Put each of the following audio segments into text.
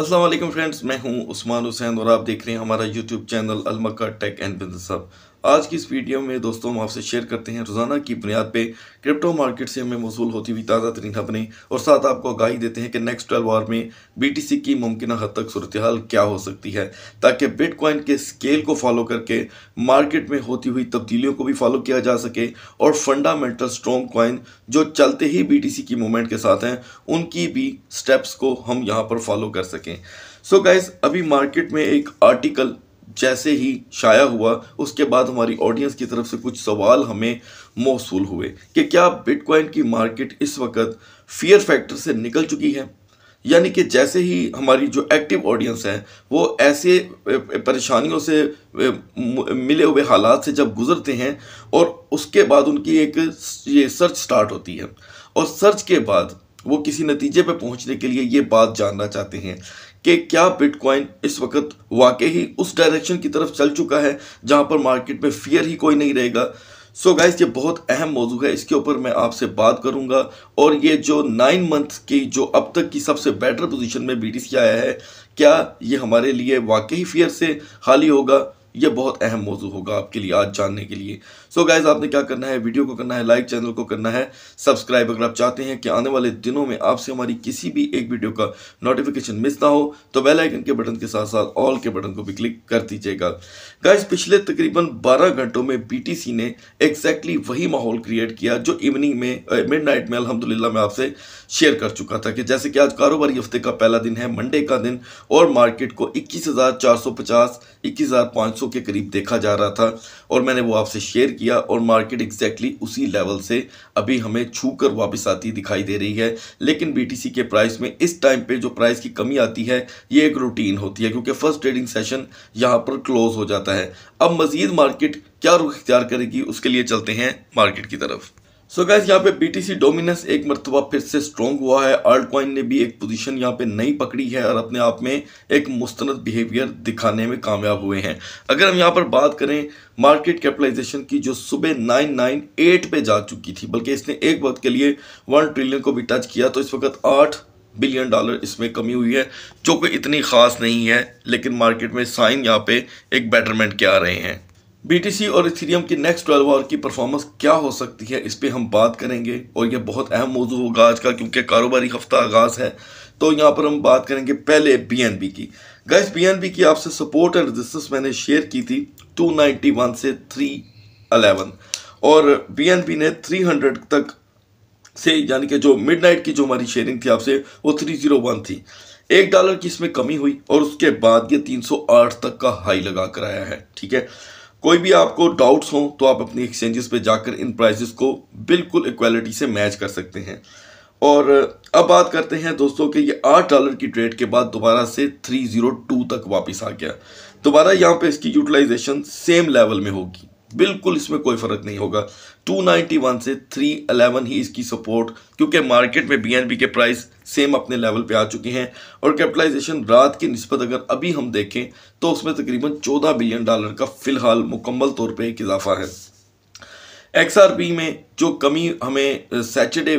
Aslam friends मैं हूं उस्मान हुसैन और आप देख रहे हैं हमारा यूट्यूब चैनल अलमका टेक एंड बिजनेस अब आज की इस वीडियो में दोस्तों हम आपसे शेयर करते हैं रोज़ाना की बुनियाद पे क्रिप्टो मार्केट से हमें मौसू होती हुई ताज़ा तरीन खबरें और साथ आपको आगाही देते हैं कि नेक्स्ट ट्वेल्व आवर में बी की मुमकिन हद तक सूरत हाल क्या हो सकती है ताकि बिटकॉइन के स्केल को फॉलो करके मार्केट में होती हुई तब्दीलियों को भी फॉलो किया जा सके और फंडामेंटल स्ट्रॉन्ग कॉइन जो चलते ही बी की मूवमेंट के साथ हैं उनकी भी स्टेप्स को हम यहाँ पर फॉलो कर सकें सो so गाइज अभी मार्केट में एक आर्टिकल जैसे ही शाया हुआ उसके बाद हमारी ऑडियंस की तरफ से कुछ सवाल हमें मौसू हुए कि क्या बिटकॉइन की मार्केट इस वक्त फियर फैक्टर से निकल चुकी है यानी कि जैसे ही हमारी जो एक्टिव ऑडियंस है वो ऐसे परेशानियों से मिले हुए हालात से जब गुजरते हैं और उसके बाद उनकी एक ये सर्च स्टार्ट होती है और सर्च के बाद वो किसी नतीजे पे पहुंचने के लिए ये बात जानना चाहते हैं कि क्या बिटकॉइन इस वक्त वाकई ही उस डायरेक्शन की तरफ चल चुका है जहां पर मार्केट में फियर ही कोई नहीं रहेगा सो so गाइस ये बहुत अहम मौजू है इसके ऊपर मैं आपसे बात करूंगा और ये जो नाइन मंथ की जो अब तक की सबसे बेटर पोजीशन में बी आया है क्या ये हमारे लिए वाकई फियर से खाली होगा यह बहुत अहम मौजू होगा आपके लिए आज जानने के लिए सो so गाइज आपने क्या करना है वीडियो को करना है लाइक चैनल को करना है सब्सक्राइब अगर आप चाहते हैं कि आने वाले दिनों में आपसे हमारी किसी भी एक वीडियो का नोटिफिकेशन मिस ना हो तो बेल आइकन के बटन के साथ साथ ऑल के बटन को भी क्लिक कर दीजिएगा गाइज पिछले तकरीबन 12 घंटों में बी ने एक्जैक्टली exactly वही माहौल क्रिएट किया जो इवनिंग में मिड नाइट में अलहमदिल्ला मैं आपसे शेयर कर चुका था कि जैसे कि आज कारोबारी हफ्ते का पहला दिन है मंडे का दिन और मार्केट को 21,450 21,500 के करीब देखा जा रहा था और मैंने वो आपसे शेयर किया किया और मार्केट एग्जैक्टली exactly उसी लेवल से अभी हमें छू कर वापस आती दिखाई दे रही है लेकिन बीटीसी के प्राइस में इस टाइम पे जो प्राइस की कमी आती है ये एक रूटीन होती है क्योंकि फर्स्ट ट्रेडिंग सेशन यहाँ पर क्लोज हो जाता है अब मजीद मार्केट क्या रुख इख्तियार करेगी उसके लिए चलते हैं मार्केट की तरफ सो so गैस यहाँ पे बीटीसी डोमिनस एक मरतबा फिर से स्ट्रॉन्ग हुआ है अर्ल्ड कॉइन ने भी एक पोजीशन यहाँ पे नई पकड़ी है और अपने आप में एक मुस्तंद बिहेवियर दिखाने में कामयाब हुए हैं अगर हम यहाँ पर बात करें मार्केट कैपिटलाइजेशन की जो सुबह 998 पे जा चुकी थी बल्कि इसने एक वक्त के लिए वन ट्रिलियन को भी टच किया तो इस वक्त आठ बिलियन डॉलर इसमें कमी हुई है जो कि इतनी खास नहीं है लेकिन मार्केट में साइन यहाँ पे एक बेटरमेंट के आ रहे हैं बीटीसी और इथेरियम की नेक्स्ट 12 आवर की परफॉर्मेंस क्या हो सकती है इस पर हम बात करेंगे और यह बहुत अहम मौजू होगा आज का क्योंकि कारोबारी हफ्ता आगाज़ है तो यहाँ पर हम बात करेंगे पहले बीएनबी की गैस बीएनबी की आपसे सपोर्ट एंड रजिस्टेंस मैंने शेयर की थी 291 से 311 और बीएनबी ने 300 तक से यानी कि जो नाइट की जो हमारी शेयरिंग थी आपसे वो वन थी एक डॉलर की इसमें कमी हुई और उसके बाद ये आठ तक का हाई लगा कर आया है ठीक है कोई भी आपको डाउट्स हो तो आप अपनी एक्सचेंजेस पे जाकर इन प्राइसेस को बिल्कुल इक्वालिटी से मैच कर सकते हैं और अब बात करते हैं दोस्तों कि ये आठ डॉलर की ट्रेड के बाद दोबारा से थ्री ज़ीरो टू तक वापस आ गया दोबारा यहाँ पे इसकी यूटिलाइजेशन सेम लेवल में होगी बिल्कुल इसमें कोई फ़र्क नहीं होगा 291 से 311 ही इसकी सपोर्ट क्योंकि मार्केट में बीएनबी के प्राइस सेम अपने लेवल पे आ चुके हैं और कैपिटलाइजेशन रात की नस्बत अगर अभी हम देखें तो उसमें तकरीबन 14 बिलियन डॉलर का फ़िलहाल मुकम्मल तौर पे एक इजाफा है एक्स में जो कमी हमें सैटरडे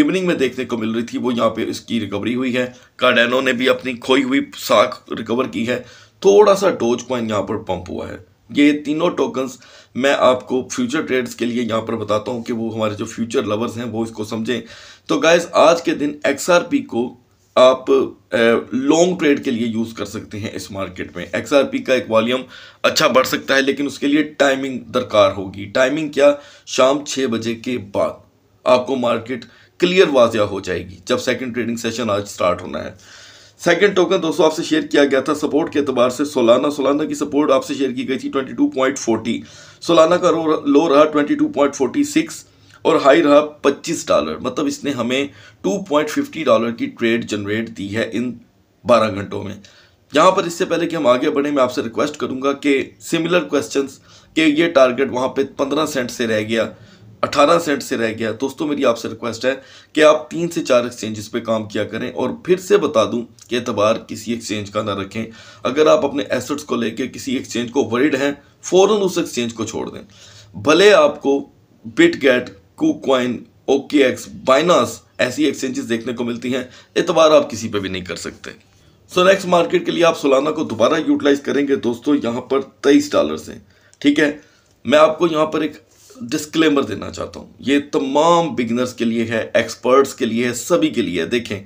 इवनिंग में देखने को मिल रही थी वो यहाँ पर इसकी रिकवरी हुई है कार्डेनो ने भी अपनी खोई हुई साख रिकवर की है थोड़ा सा टोच पॉइंट यहाँ पर पंप हुआ है ये तीनों टोकन्स मैं आपको फ्यूचर ट्रेड्स के लिए यहाँ पर बताता हूँ कि वो हमारे जो फ्यूचर लवर्स हैं वो इसको समझें तो गाइज आज के दिन एक्स को आप लॉन्ग ट्रेड के लिए यूज़ कर सकते हैं इस मार्केट में एक्स का एक वॉल्यूम अच्छा बढ़ सकता है लेकिन उसके लिए टाइमिंग दरकार होगी टाइमिंग क्या शाम छः बजे के बाद आपको मार्केट क्लियर वाजिया हो जाएगी जब सेकंड ट्रेडिंग सेशन आज स्टार्ट होना है सेकंड टोकन दोस्तों आपसे शेयर किया गया था सपोर्ट के अतबार से सोलाना सोलाना की सपोर्ट आपसे शेयर की गई थी 22.40 सोलाना का लो रहा 22.46 और हाई रहा 25 डॉलर मतलब इसने हमें 2.50 डॉलर की ट्रेड जनरेट दी है इन 12 घंटों में यहाँ पर इससे पहले कि हम आगे बढ़ें मैं आपसे रिक्वेस्ट करूँगा कि सिमिलर क्वेश्चन के ये टारगेट वहाँ पर पंद्रह सेंट से रह गया अठारह सेंट से रह गया दोस्तों मेरी आपसे रिक्वेस्ट है कि आप तीन से चार एक्सचेंजेस पे काम किया करें और फिर से बता दूं कि एतबार किसी एक्सचेंज का ना रखें अगर आप अपने एसेट्स को लेके किसी एक्सचेंज को वरिड हैं फ़ौरन उस एक्सचेंज को छोड़ दें भले आपको Bitget KuCoin OKX Binance ऐसी एक्सचेंजेस देखने को मिलती हैं एतबार आप किसी पर भी नहीं कर सकते सो नेक्स्ट मार्केट के लिए आप सोलाना को दोबारा यूटिलाइज करेंगे दोस्तों यहाँ पर तेईस डॉलर से ठीक है मैं आपको यहाँ पर एक डिस्क्लेमर देना चाहता हूँ ये तमाम बिगनर्स के लिए है एक्सपर्ट्स के लिए है सभी के लिए है देखें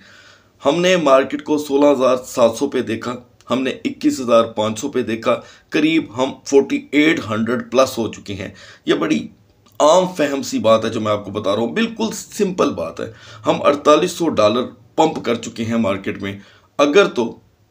हमने मार्केट को 16,700 पे देखा हमने 21,500 पे देखा करीब हम 4,800 प्लस हो चुके हैं ये बड़ी आम फहम सी बात है जो मैं आपको बता रहा हूँ बिल्कुल सिंपल बात है हम 4800 डॉलर पंप कर चुके हैं मार्केट में अगर तो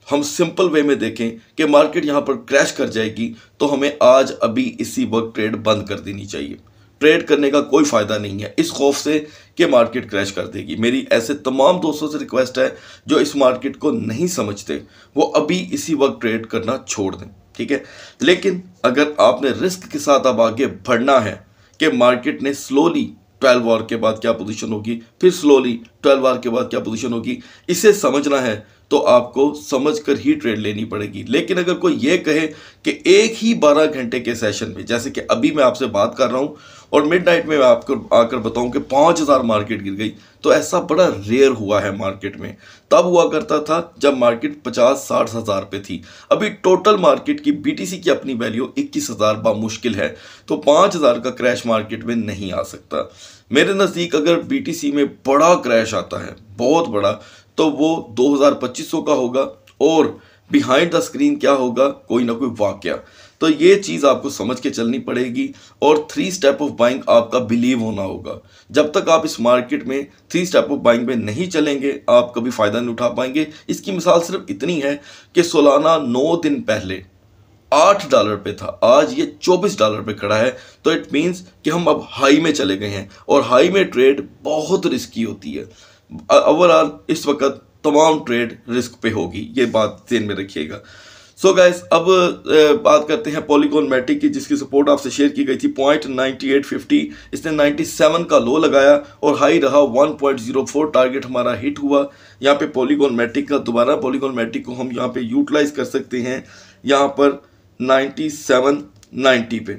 हम सिंपल वे में देखें कि मार्केट यहाँ पर क्रैश कर जाएगी तो हमें आज अभी इसी वक्त ट्रेड बंद कर देनी चाहिए ट्रेड करने का कोई फ़ायदा नहीं है इस खौफ से कि मार्केट क्रैश कर देगी मेरी ऐसे तमाम दोस्तों से रिक्वेस्ट है जो इस मार्केट को नहीं समझते वो अभी इसी वक्त ट्रेड करना छोड़ दें ठीक है लेकिन अगर आपने रिस्क के साथ अब आगे बढ़ना है कि मार्केट ने स्लोली ट्वेल्व वार के बाद क्या पोजीशन होगी फिर स्लोली ट्वेल्व बार के बाद क्या पोजीशन होगी इसे समझना है तो आपको समझ कर ही ट्रेड लेनी पड़ेगी लेकिन अगर कोई ये कहे कि एक ही बारह घंटे के सेशन में जैसे कि अभी मैं आपसे बात कर रहा हूँ और मिड नाइट में मैं आपको आकर बताऊँ कि पाँच हज़ार मार्केट गिर गई तो ऐसा बड़ा रेयर हुआ है मार्केट में तब हुआ करता था जब मार्केट पचास साठ हज़ार पे थी अभी टोटल मार्केट की बी की अपनी वैल्यू इक्कीस हज़ार बामुश्किल है तो पाँच हज़ार का क्रैश मार्केट में नहीं आ सकता मेरे नज़दीक अगर बीटीसी में बड़ा क्रैश आता है बहुत बड़ा तो वो 2200 का होगा और बिहाइंड द स्क्रीन क्या होगा कोई ना कोई वाक्य तो ये चीज़ आपको समझ के चलनी पड़ेगी और थ्री स्टेप ऑफ बाइंग आपका बिलीव होना होगा जब तक आप इस मार्केट में थ्री स्टेप ऑफ बाइंग में नहीं चलेंगे आप कभी फ़ायदा नहीं उठा पाएंगे इसकी मिसाल सिर्फ इतनी है कि सोलाना नौ दिन पहले आठ डॉलर पे था आज ये चौबीस डॉलर पे खड़ा है तो इट मीन्स कि हम अब हाई में चले गए हैं और हाई में ट्रेड बहुत रिस्की होती है ओवरऑल इस वक्त तमाम ट्रेड रिस्क पे होगी ये बात ध्यान में रखिएगा सो so गाइस अब बात करते हैं पॉलीकॉन मैटिक की जिसकी सपोर्ट आपसे शेयर की गई थी पॉइंट नाइन्टी एट फिफ्टी इसने नाइन्टी सेवन का लो लगाया और हाई रहा one point zero four target हमारा हिट हुआ यहाँ पे पॉलीकॉन मैटिक का दोबारा पॉलीकॉन मैटिक को हम यहाँ पे यूटिलाइज कर सकते हैं यहाँ पर 97.90 पे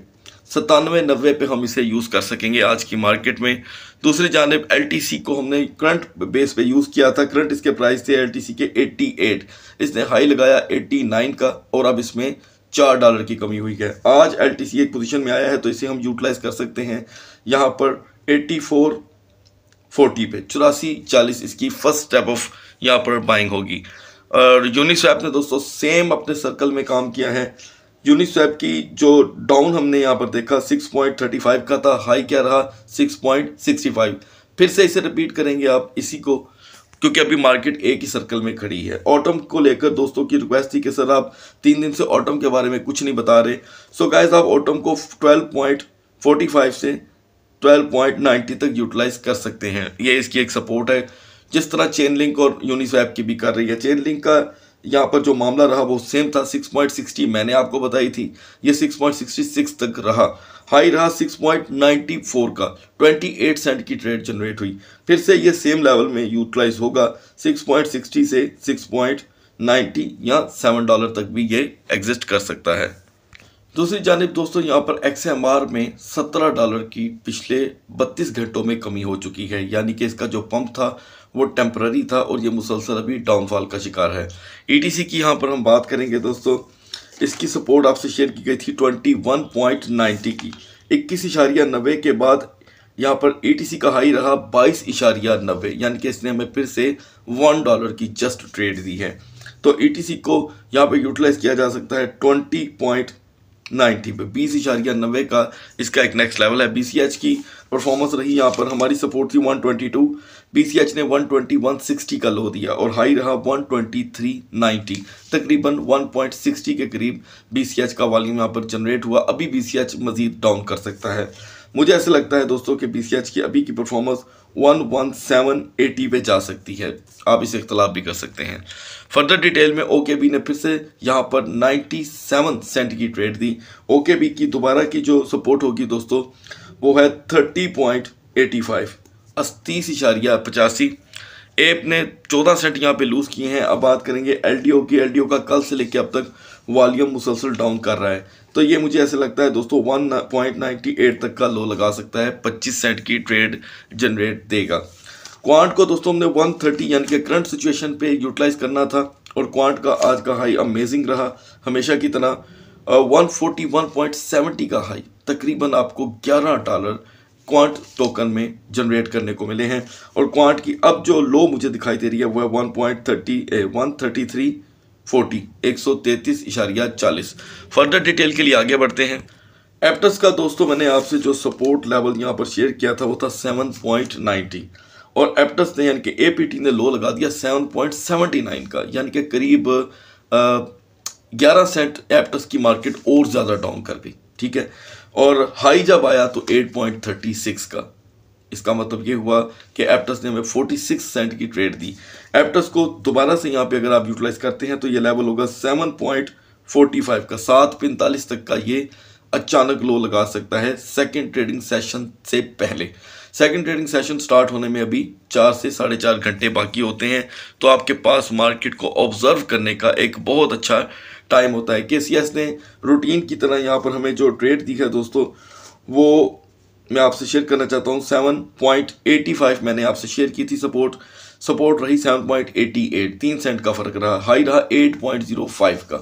सतानवे नब्बे पे हम इसे यूज़ कर सकेंगे आज की मार्केट में दूसरी जानब एल को हमने करंट बेस पे यूज़ किया था करंट इसके प्राइस थे एल के 88 इसने हाई लगाया 89 का और अब इसमें चार डॉलर की कमी हुई है आज एल एक पोजीशन में आया है तो इसे हम यूटिलाइज कर सकते हैं यहाँ पर 84 40 पे चौरासी चालीस इसकी फर्स्ट स्टेप ऑफ यहाँ पर बाइंग होगी और यूनिस्वैप ने दोस्तों सेम अपने सर्कल में काम किया है यूनिस्वैप की जो डाउन हमने यहाँ पर देखा 6.35 का था हाई क्या रहा 6.65 फिर से इसे रिपीट करेंगे आप इसी को क्योंकि अभी मार्केट एक ही सर्कल में खड़ी है ऑटम को लेकर दोस्तों की रिक्वेस्ट थी कि सर आप तीन दिन से ऑटम के बारे में कुछ नहीं बता रहे सो गाइज आप ऑटम को 12.45 से 12.90 तक यूटिलाइज कर सकते हैं ये इसकी एक सपोर्ट है जिस तरह चेन लिंक और यूनिस्वैप की भी कर रही है चेन लिंक का यहाँ पर जो मामला रहा वो सेम था 6.60 मैंने आपको बताई थी ये 6.66 तक रहा हाई रहा 6.94 का 28 सेंट की ट्रेड जनरेट हुई फिर से ये सेम लेवल में यूटिलाइज होगा 6.60 से 6.90 या 7 डॉलर तक भी ये एग्जिस्ट कर सकता है दूसरी जानब दोस्तों यहाँ पर एक्स एम आर में 17 डॉलर की पिछले 32 घंटों में कमी हो चुकी है यानी कि इसका जो पंप था वो टेम्प्ररी था और ये मुसलसल अभी डाउनफॉल का शिकार है ईटीसी e की यहाँ पर हम बात करेंगे दोस्तों इसकी सपोर्ट आपसे शेयर की गई थी ट्वेंटी वन पॉइंट नाइन्टी की इक्कीस इशारिया नब्बे के बाद यहाँ पर एटीसी e का हाई रहा बाईस इशारिया नब्बे यानी कि इसने हमें फिर से वन डॉलर की जस्ट ट्रेड दी है तो ई e को यहाँ पर यूटिलाइज किया जा सकता है ट्वेंटी पॉइंट नाइन्टी पे बीस इशारिया नब्बे का इसका एक नेक्स्ट लेवल है बी सी एच की परफॉर्मेंस रही यहाँ पर हमारी सपोर्ट थी one twenty two B C H ने वन ट्वेंटी वन सिक्सटी का लो दिया और हाई रहा वन ट्वेंटी थ्री नाइन्टी तकरीबन वन पॉइंट सिक्सटी के करीब बी सी एच का वॉल्यूम यहाँ पर जनरेट हुआ अभी बी सी एच मजीद डाउन कर सकता है मुझे ऐसा लगता है दोस्तों कि बी सी एच की अभी की performance one one seven eighty पे जा सकती है आप इसे इख्तलाफ भी कर सकते हैं फर्दर डिटेल में ओके बी ने फिर से यहाँ पर नाइन्टी सेवन सेंट की ट्रेड दी ओके बी की दोबारा की जो सपोर्ट होगी दोस्तों वो है थर्टी पॉइंट एटी फाइव अस्तीस इशारिया पचासी एप ने चौदह सेंट यहाँ पे लूज़ किए हैं अब बात करेंगे एल डी ओ की एल डी ओ का कल से लेकर अब तक वॉल्यूम मुसलसल डाउन कर रहा है तो ये मुझे ऐसे लगता है दोस्तों वन पॉइंट नाइन्टी एट तक का लो लगा सकता है पच्चीस सेंट की ट्रेड जनरेट देगा क्वांट को दोस्तों हमने वन थर्टी यानी कि करंट सिचुएशन पे यूटिलाइज करना था और क्वांट का आज का हाई अमेजिंग रहा हमेशा की तरह one forty one point seventy का हाई तकरीबन आपको ग्यारह डॉलर क्वांट टोकन में जनरेट करने को मिले हैं और क्वांट की अब जो लो मुझे दिखाई दे रही है वह one point thirty one thirty three forty एक सौ तैंतीस इशारिया चालीस फर्दर डिटेल के लिए आगे बढ़ते हैं एप्टस का दोस्तों मैंने आपसे जो सपोर्ट लेवल यहाँ पर शेयर किया था वो था सेवन पॉइंट नाइन्टी और एप्टस ने यानी कि ए पी टी ने लो लगा दिया सेवन पॉइंट सेवेंटी नाइन का यानी कि करीब ग्यारह सेंट एप्टस की मार्केट और ज़्यादा डाउन कर गई ठीक है और हाई जब आया तो एट पॉइंट थर्टी सिक्स का इसका मतलब ये हुआ कि एप्टस ने हमें 46 सेंट की ट्रेड दी एप्टस को दोबारा से यहाँ पे अगर आप यूटिलाइज करते हैं तो ये लेवल होगा 7.45 का सात पैंतालीस तक का ये अचानक लो लगा सकता है सेकंड ट्रेडिंग सेशन से पहले सेकंड ट्रेडिंग सेशन स्टार्ट होने में अभी चार से साढ़े चार घंटे बाकी होते हैं तो आपके पास मार्केट को ऑब्जर्व करने का एक बहुत अच्छा टाइम होता है के ने रूटीन की तरह यहाँ पर हमें जो ट्रेड दी है दोस्तों वो मैं आपसे शेयर करना चाहता हूँ सेवन पॉइंट एटी फाइव मैंने आपसे शेयर की थी सपोर्ट सपोर्ट रही सेवन पॉइंट एटी एट तीन सेंट का फ़र्क रहा हाई रहा एट पॉइंट जीरो फाइव का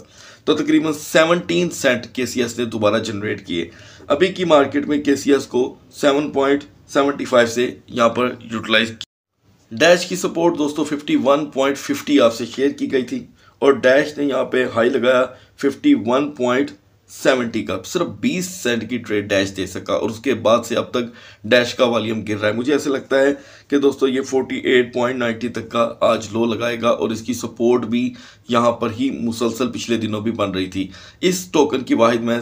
तो तकरीबन सेवनटीन सेंट के सी एस ने दोबारा जनरेट किए अभी की मार्केट में के सी एस को सेवन पॉइंट सेवेंटी फाइव से यहाँ पर यूटिलाइज किया डैश की सपोर्ट दोस्तों फिफ्टी वन पॉइंट फिफ्टी आपसे शेयर की गई थी और डैश ने यहाँ पे हाई लगाया फिफ्टी वन पॉइंट सेवेंटी का सिर्फ बीस सेंट की ट्रेड डैश दे सका और उसके बाद से अब तक डैश का वॉल्यूम गिर रहा है मुझे ऐसे लगता है कि दोस्तों ये फोर्टी एट पॉइंट नाइन्टी तक का आज लो लगाएगा और इसकी सपोर्ट भी यहाँ पर ही मुसलसल पिछले दिनों भी बन रही थी इस टोकन की वाहिद मैं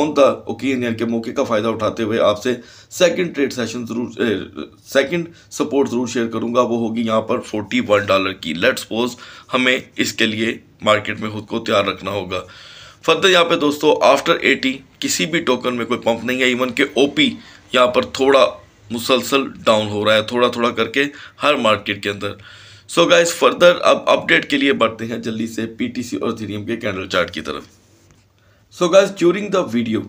ऑन द ओकेन के मौके का फ़ायदा उठाते हुए आपसे सेकेंड ट्रेड सेशन ज़रूर सेकेंड सपोर्ट ज़रूर शेयर करूँगा वो होगी यहाँ पर फोर्टी वन डॉलर की लेट्स सपोज हमें इसके लिए मार्केट में खुद को तैयार रखना होगा फर्दर यहाँ पे दोस्तों आफ्टर 80 किसी भी टोकन में कोई पंप नहीं है इवन के ओपी यहाँ पर थोड़ा मुसलसल डाउन हो रहा है थोड़ा थोड़ा करके हर मार्केट के अंदर सो गाइज फर्दर अब अपडेट के लिए बढ़ते हैं जल्दी से सी और थीरियम के कैंडल चार्ट की तरफ so guys during the video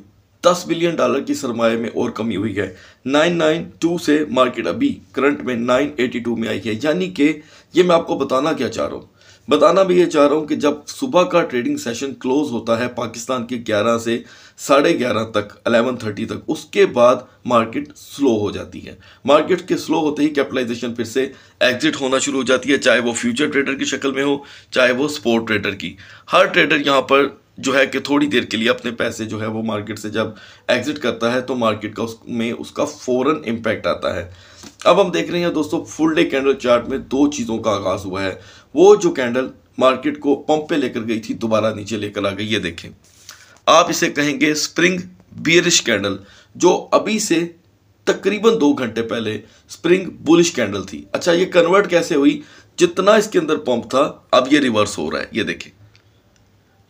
10 billion dollar की सरमाए में और कमी हुई है 992 से मार्केट अभी करंट में 982 में आई है यानी कि ये मैं आपको बताना क्या चाह रहा हूँ बताना भी ये चाह रहा हूँ कि जब सुबह का ट्रेडिंग सेशन क्लोज होता है पाकिस्तान के 11 से साढ़े ग्यारह तक 11:30 तक उसके बाद मार्केट स्लो हो जाती है मार्केट के स्लो होते ही कैपिटलाइजेशन फिर से एग्जिट होना शुरू हो जाती है चाहे वो फ्यूचर ट्रेडर की शक्ल में हो चाहे वो स्पोर्ट ट्रेडर की हर ट्रेडर यहाँ पर जो है कि थोड़ी देर के लिए अपने पैसे जो है वो मार्केट से जब एग्जिट करता है तो मार्केट का उसमें उसका फ़ौरन इम्पैक्ट आता है अब हम देख रहे हैं दोस्तों फुल डे कैंडल चार्ट में दो चीज़ों का आगाज़ हुआ है वो जो कैंडल मार्केट को पंप पे लेकर गई थी दोबारा नीचे लेकर आ गई ये देखें आप इसे कहेंगे स्प्रिंग बियरिश कैंडल जो अभी से तकरीबन दो घंटे पहले स्प्रिंग बुलिश कैंडल थी अच्छा ये कन्वर्ट कैसे हुई जितना इसके अंदर पंप था अब ये रिवर्स हो रहा है ये देखें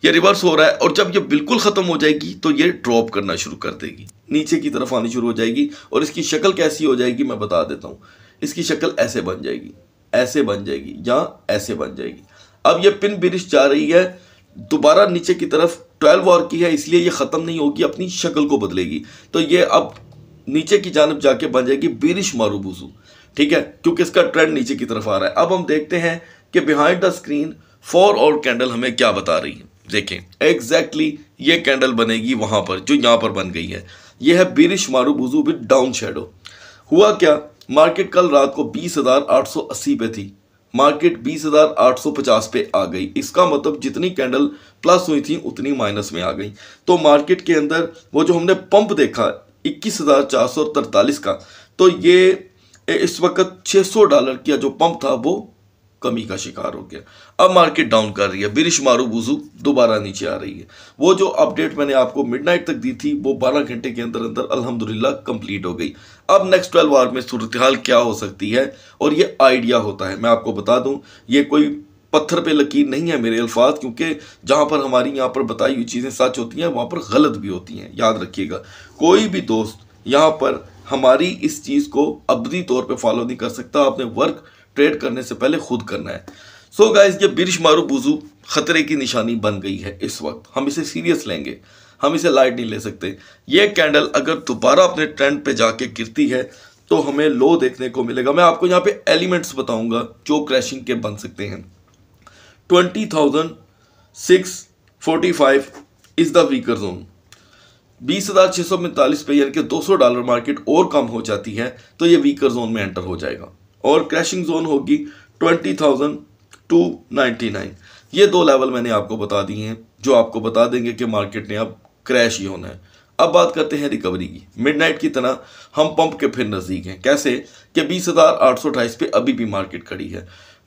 ये रिवर्स हो रहा है और जब ये बिल्कुल ख़त्म हो जाएगी तो ये ड्रॉप करना शुरू कर देगी नीचे की तरफ आनी शुरू हो जाएगी और इसकी शक्ल कैसी हो जाएगी मैं बता देता हूँ इसकी शक्ल ऐसे बन जाएगी ऐसे बन जाएगी यहाँ ऐसे बन जाएगी अब ये पिन बिरिश जा रही है दोबारा नीचे की तरफ ट्वेल्व और की है इसलिए ये ख़त्म नहीं होगी अपनी शक्ल को बदलेगी तो ये अब नीचे की जानब जाके बन जाएगी बिरिश मारूबूसू ठीक है क्योंकि इसका ट्रेंड नीचे की तरफ आ रहा है अब हम देखते हैं कि behind the screen four hour candle हमें क्या बता रही है देखें एग्जैक्टली exactly ये कैंडल बनेगी वहाँ पर जो यहाँ पर बन गई है यह है bearish marubozu with down shadow हुआ क्या मार्केट कल रात को 20,880 पे थी मार्केट 20,850 पे आ गई इसका मतलब जितनी कैंडल प्लस हुई थी उतनी माइनस में आ गई तो मार्केट के अंदर वो जो हमने पंप देखा 21,443 का तो ये इस वक्त 600 डॉलर का जो पंप था वो कमी का शिकार हो गया अब मार्केट डाउन कर रही है बिरिश मारू बुजू दोबारा नीचे आ रही है वो जो अपडेट मैंने आपको मिडनाइट तक दी थी वो 12 घंटे के अंदर अंदर अल्हम्दुलिल्लाह कंप्लीट हो गई अब नेक्स्ट ट्वेल्व आवर में सूरत हाल क्या हो सकती है और ये आइडिया होता है मैं आपको बता दूं ये कोई पत्थर पे लकीर नहीं है मेरे अल्फाज क्योंकि जहाँ पर हमारी यहाँ पर बताई हुई चीज़ें सच होती हैं वहाँ पर गलत भी होती हैं याद रखिएगा कोई भी दोस्त यहाँ पर हमारी इस चीज़ को अबदी तौर पर फॉलो नहीं कर सकता आपने वर्क ट्रेड करने से पहले खुद करना है सो so गाइस ये बिरश मारू बुजू खतरे की निशानी बन गई है इस वक्त हम इसे सीरियस लेंगे हम इसे लाइट नहीं ले सकते ये कैंडल अगर दोबारा अपने ट्रेंड पे जाके गिरती है तो हमें लो देखने को मिलेगा मैं आपको यहाँ पे एलिमेंट्स बताऊंगा जो क्रैशिंग के बन सकते हैं twenty thousand six forty five is the weaker zone बीस हज़ार छः सौ पैंतालीस पे यानी कि दो सौ डॉलर मार्केट और कम हो जाती है तो ये वीकर जोन में एंटर हो जाएगा और क्रैशिंग जोन होगी twenty thousand two ninety nine ये दो लेवल मैंने आपको बता दिए हैं जो आपको बता देंगे कि मार्केट ने अब क्रैश ही होना है अब बात करते हैं रिकवरी की मिडनाइट की तरह हम पंप के फिर नज़दीक हैं कैसे कि बीस हज़ार आठ सौ अट्ठाईस पे अभी भी मार्केट खड़ी है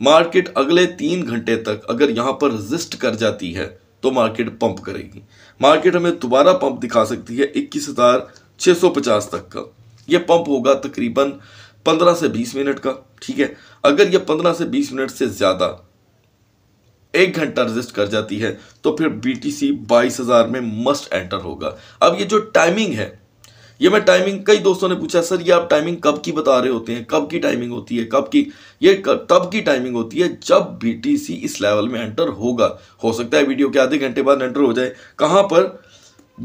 मार्केट अगले तीन घंटे तक अगर यहाँ पर रजिस्ट कर जाती है तो मार्केट पंप करेगी मार्केट हमें दोबारा पंप दिखा सकती है इक्कीस हज़ार छः सौ पचास तक का यह पंप होगा तकरीबन पंद्रह से बीस मिनट का ठीक है अगर यह पंद्रह से बीस मिनट से ज़्यादा एक घंटा रजिस्ट कर जाती है तो फिर बी टी सी बाईस हज़ार में मस्ट एंटर होगा अब ये जो टाइमिंग है ये मैं टाइमिंग कई दोस्तों ने पूछा सर ये आप टाइमिंग कब की बता रहे होते हैं कब की टाइमिंग होती है कब की ये कब, तब की टाइमिंग होती है जब सी इस लेवल में एंटर होगा हो सकता है वीडियो के आधे घंटे बाद एंटर हो जाए कहाँ पर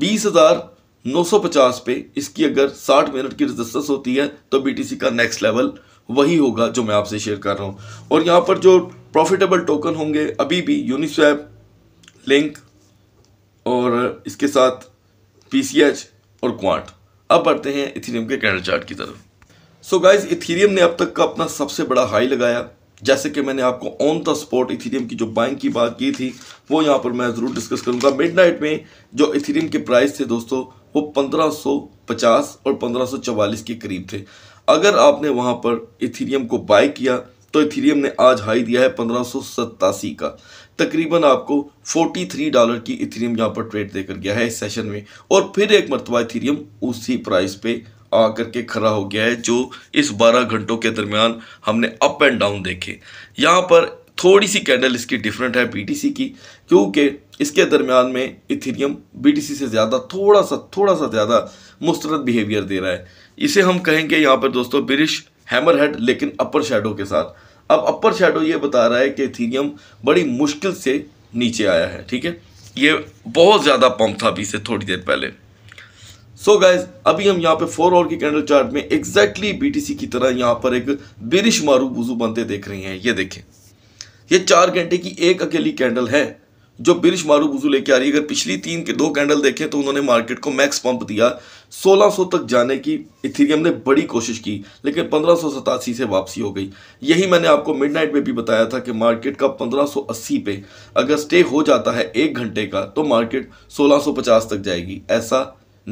बीस हज़ार नौ सौ पचास पे इसकी अगर साठ मिनट की रजिस्टेंस होती है तो सी का नेक्स्ट लेवल वही होगा जो मैं आपसे शेयर कर रहा हूँ और यहाँ पर जो प्रॉफिटेबल टोकन होंगे अभी भी यूनिस्वैप लिंक और इसके साथ पी और क्वांट अब बढ़ते हैं इथीरियम के कैंडल चार्ट की तरफ सो गाइज इथीरियम ने अब तक का अपना सबसे बड़ा हाई लगाया जैसे कि मैंने आपको ऑन द स्पॉट इथीरियम की जो बाइंग की बात की थी वो यहाँ पर मैं ज़रूर डिस्कस करूँगा मिडनाइट में जो इथीरियम के प्राइस थे दोस्तों वो 1550 और 1544 के करीब थे अगर आपने वहाँ पर इथीरियम को बाय किया तो इथीरियम ने आज हाई दिया है पंद्रह का तकरीबन आपको 43 डॉलर की इथीरियम यहां पर ट्रेड देकर गया है इस सेशन में और फिर एक मरतबा इथीरियम उसी प्राइस पे आकर के खड़ा हो गया है जो इस 12 घंटों के दरमियान हमने अप एंड डाउन देखे यहाँ पर थोड़ी सी कैंडल इसकी डिफरेंट है बीटीसी की क्योंकि इसके दरमियान में इथीरियम बीटीसी से ज़्यादा थोड़ा सा थोड़ा सा ज़्यादा मुस्तरद बिहेवियर दे रहा है इसे हम कहेंगे यहाँ पर दोस्तों बिरिश हैमर हेड लेकिन अपर शेडो के साथ अब अपर शेडो ये बता रहा है कि इथीरियम बड़ी मुश्किल से नीचे आया है ठीक है ये बहुत ज़्यादा पम्प था अभी से थोड़ी देर पहले सो so गाइज अभी हम यहाँ पे फोर आवर के कैंडल चार्ट में एग्जैक्टली बीटीसी की तरह यहाँ पर एक बिरिश मारू बुजू बनते देख रहे हैं ये देखें ये चार घंटे की एक अकेली कैंडल है जो बिरिश बुजू लेके आ रही है अगर पिछली तीन के दो कैंडल देखें तो उन्होंने मार्केट को मैक्स पंप दिया 1600 तक जाने की इथीरियम ने बड़ी कोशिश की लेकिन पंद्रह से वापसी हो गई यही मैंने आपको मिडनाइट में भी बताया था कि मार्केट का 1580 पे अगर स्टे हो जाता है एक घंटे का तो मार्केट 1650 तक जाएगी ऐसा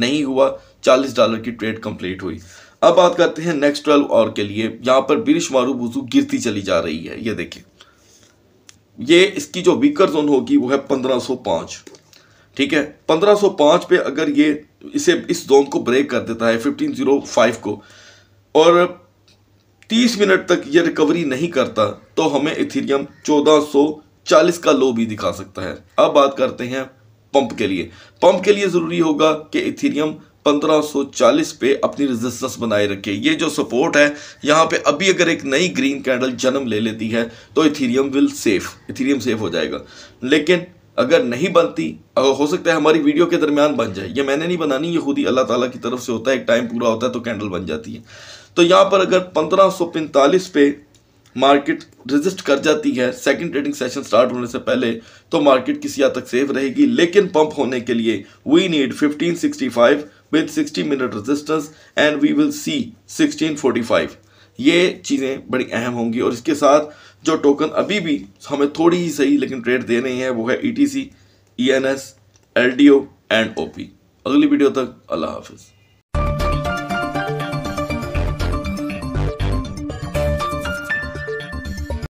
नहीं हुआ चालीस डॉलर की ट्रेड कंप्लीट हुई अब बात करते हैं नेक्स्ट ट्वेल्व और के लिए यहाँ पर बिरिश मारू गिरती चली जा रही है ये देखें ये इसकी जो वीकर जोन होगी वो है 1505 ठीक है 1505 पे अगर ये इसे इस जोन को ब्रेक कर देता है 1505 को और 30 मिनट तक ये रिकवरी नहीं करता तो हमें इथेरियम 1440 का लो भी दिखा सकता है अब बात करते हैं पंप के लिए पंप के लिए ज़रूरी होगा कि इथेरियम 1540 पे अपनी रेजिस्टेंस बनाए रखे ये जो सपोर्ट है यहाँ पे अभी अगर एक नई ग्रीन कैंडल जन्म ले लेती है तो Ethereum will safe Ethereum safe हो जाएगा लेकिन अगर नहीं बनती अगर हो सकता है हमारी वीडियो के दरमियान बन जाए ये मैंने नहीं बनानी ये खुद ही अल्लाह ताला की तरफ से होता है एक टाइम पूरा होता है तो कैंडल बन जाती है तो यहाँ पर अगर 1545 पे मार्केट रजिस्ट कर जाती है सेकंड ट्रेडिंग सेशन स्टार्ट होने से पहले तो मार्केट किसी हद तक सेफ रहेगी लेकिन पंप होने के लिए we need 1565 with 60 minute resistance and we will see 1645 ये चीज़ें बड़ी अहम होंगी और इसके साथ जो टोकन अभी भी हमें थोड़ी ही सही लेकिन ट्रेड दे रही है वो है E T C E N S L D O and O P अगली वीडियो तक अल्लाह हाफिज़